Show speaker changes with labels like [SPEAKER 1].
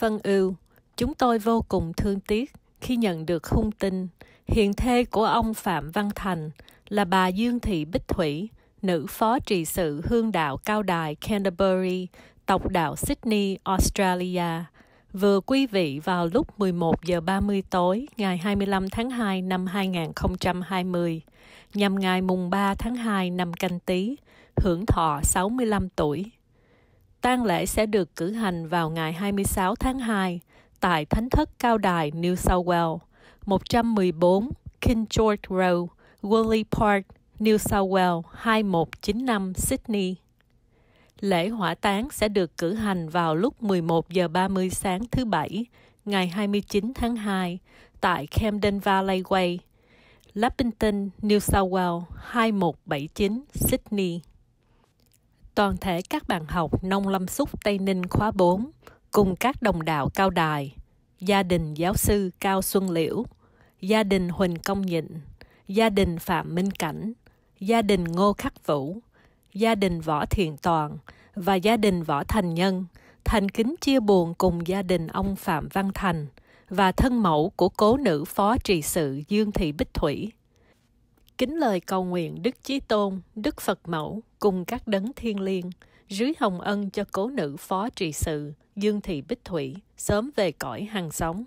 [SPEAKER 1] phân ưu, chúng tôi vô cùng thương tiếc khi nhận được hung tin hiền thê của ông Phạm Văn Thành là bà Dương Thị Bích Thủy, nữ phó trị sự hương đạo cao đài Canterbury, tộc đạo Sydney, Australia, vừa quý vị vào lúc 11 giờ 30 tối ngày 25 tháng 2 năm 2020, nhằm ngày mùng 3 tháng 2 năm canh Tý, hưởng thọ 65 tuổi. Tang lễ sẽ được cử hành vào ngày 26 tháng 2 tại Thánh thất Cao Đài, New South Wales, 114 King George Road, Woolley Park, New South Wales 2195 Sydney. Lễ hỏa táng sẽ được cử hành vào lúc 11 giờ 30 sáng thứ Bảy, ngày 29 tháng 2, tại Camden Valley Way, Lappington, New South Wales 2179 Sydney toàn thể các bạn học Nông Lâm Xúc Tây Ninh khóa 4 cùng các đồng đạo Cao Đài, gia đình giáo sư Cao Xuân Liễu, gia đình Huỳnh Công Nhịn, gia đình Phạm Minh Cảnh, gia đình Ngô Khắc Vũ, gia đình Võ Thiện Toàn và gia đình Võ Thành Nhân thành kính chia buồn cùng gia đình ông Phạm Văn Thành và thân mẫu của cố nữ phó trị sự Dương Thị Bích Thủy kính lời cầu nguyện Đức Chí Tôn, Đức Phật Mẫu cùng các đấng thiên liêng, dưới hồng ân cho cố nữ phó trị sự Dương Thị Bích Thủy sớm về cõi hàng sống.